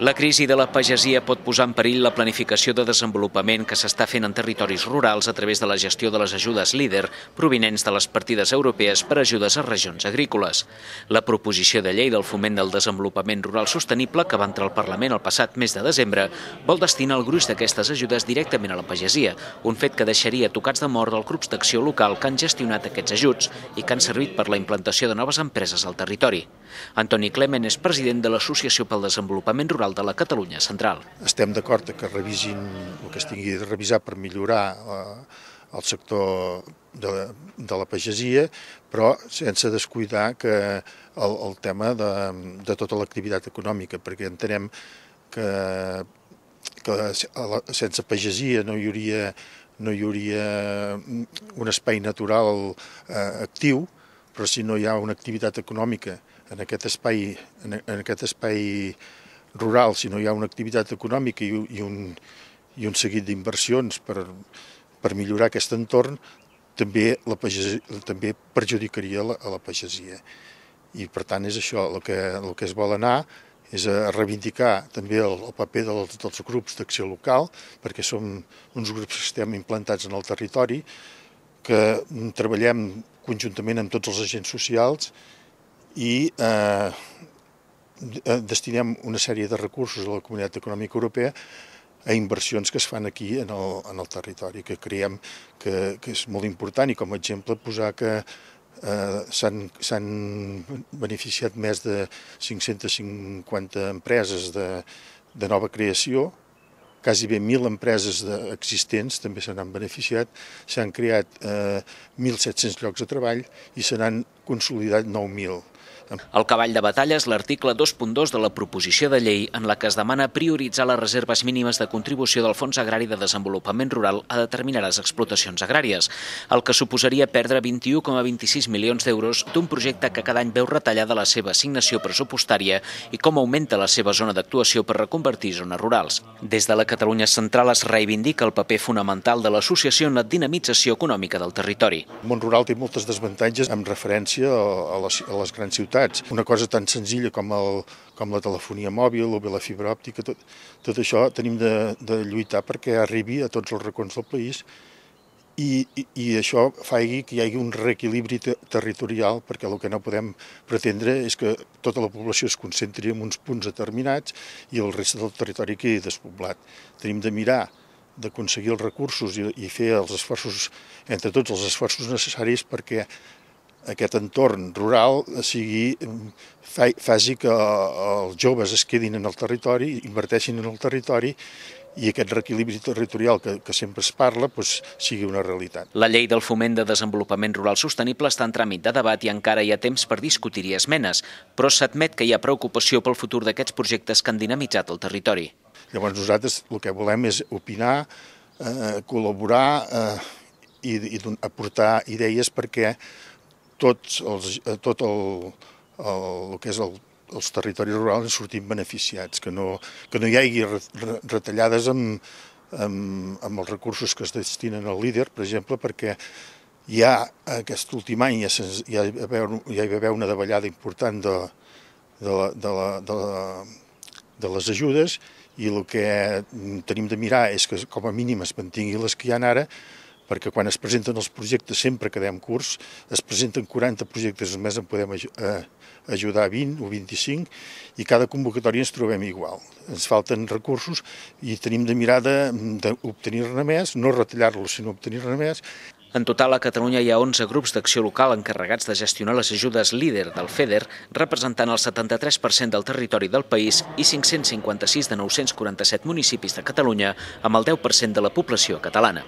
La crisi de la pagesia pot posar en perill la planificació de desenvolupament que s'està fent en territoris rurals a través de la gestió de les ajudes líder provinents de les partides europees per ajudes a regions agrícoles. La proposició de llei del foment del desenvolupament rural sostenible que va entrar al Parlament el passat mes de desembre vol destinar el gruix d'aquestes ajudes directament a la pagesia, un fet que deixaria tocats de mort els grups d'acció local que han gestionat aquests ajuts i que han servit per la implantació de noves empreses al territori. Antoni Clement és president de l'Associació pel Desenvolupament Rural Rural de la Catalunya Central. Estem d'acord que revisin el que es tingui de revisar per millorar eh, el sector de, de la pagesia, però sense descuidar que el, el tema de, de tota l'activitat econòmica, perquè entenem que, que sense pagesia no hi hauria, no hi hauria un espai natural eh, actiu, però si no hi ha una activitat econòmica en aquest espai, en, en aquest espai rural, si no hi ha una activitat econòmica i, i, un, i un seguit d'inversions per, per millorar aquest entorn, també, la pagesia, també perjudicaria la, a la pagesia. I per tant és això, el que, el que es vol anar és a reivindicar també el, el paper dels, dels grups d'acció local, perquè som uns grups que estem implantats en el territori, que treballem conjuntament amb tots els agents socials i eh, Eh, destinem una sèrie de recursos a la Comunitat Econòmica Europea a inversions que es fan aquí en el, en el territori, que creiem que, que és molt important i com a exemple posar que eh, s'han beneficiat més de 550 empreses de, de nova creació, quasi bé 1.000 empreses de, existents també se n'han beneficiat, s'han creat eh, 1.700 llocs de treball i se n'han consolidat 9.000 el cavall de batalla és l'article 2.2 de la proposició de llei en la que es demana prioritzar les reserves mínimes de contribució del Fons Agrari de Desenvolupament Rural a determinades explotacions agràries, el que suposaria perdre 21,26 milions d'euros d'un projecte que cada any veu retallada la seva assignació pressupostària i com augmenta la seva zona d'actuació per reconvertir zones rurals. Des de la Catalunya Central es reivindica el paper fonamental de l'associació en la dinamització econòmica del territori. El món rural té moltes desavantatges en referència a les, a les grans grans ciutats. Una cosa tan senzilla com, el, com la telefonia mòbil o bé la fibra òptica, tot, tot això tenim de, de lluitar perquè arribi a tots els racons del país i, i, i això fa que hi hagi un reequilibri te territorial, perquè el que no podem pretendre és que tota la població es concentri en uns punts determinats i el reste del territori quedi despoblat. Tenim de mirar d'aconseguir els recursos i, i fer els esforços, entre tots els esforços necessaris perquè aquest entorn rural sigui, faci que eh, els joves es quedin en el territori, inverteixin en el territori i aquest reequilibri territorial que, que sempre es parla doncs, sigui una realitat. La llei del foment de desenvolupament rural sostenible està en tràmit de debat i encara hi ha temps per discutir-hi esmenes, però s'admet que hi ha preocupació pel futur d'aquests projectes que han dinamitzat el territori. Llavors nosaltres el que volem és opinar, eh, col·laborar eh, i, i aportar idees perquè tots els, eh, tot el, el, el que és el, els territoris rurals en sortim beneficiats, que no, que no hi hagi retallades amb, amb, amb els recursos que es destinen al líder, per exemple, perquè ja aquest últim any ja, ja, hi, va haver, ja hi va haver una davallada important de, de, la, de, la, de, la, de les ajudes i el que tenim de mirar és que com a mínim es mantingui les que hi ha ara perquè quan es presenten els projectes, sempre quedem curts, es presenten 40 projectes només, en podem eh, ajudar 20 o 25, i cada convocatòria ens trobem igual. Ens falten recursos i tenim de mirar mm, d'obtenir-ne més, no retallar-los, sinó obtenir-ne més. En total, a Catalunya hi ha 11 grups d'acció local encarregats de gestionar les ajudes líder del FEDER, representant el 73% del territori del país i 556 de 947 municipis de Catalunya, amb el 10% de la població catalana.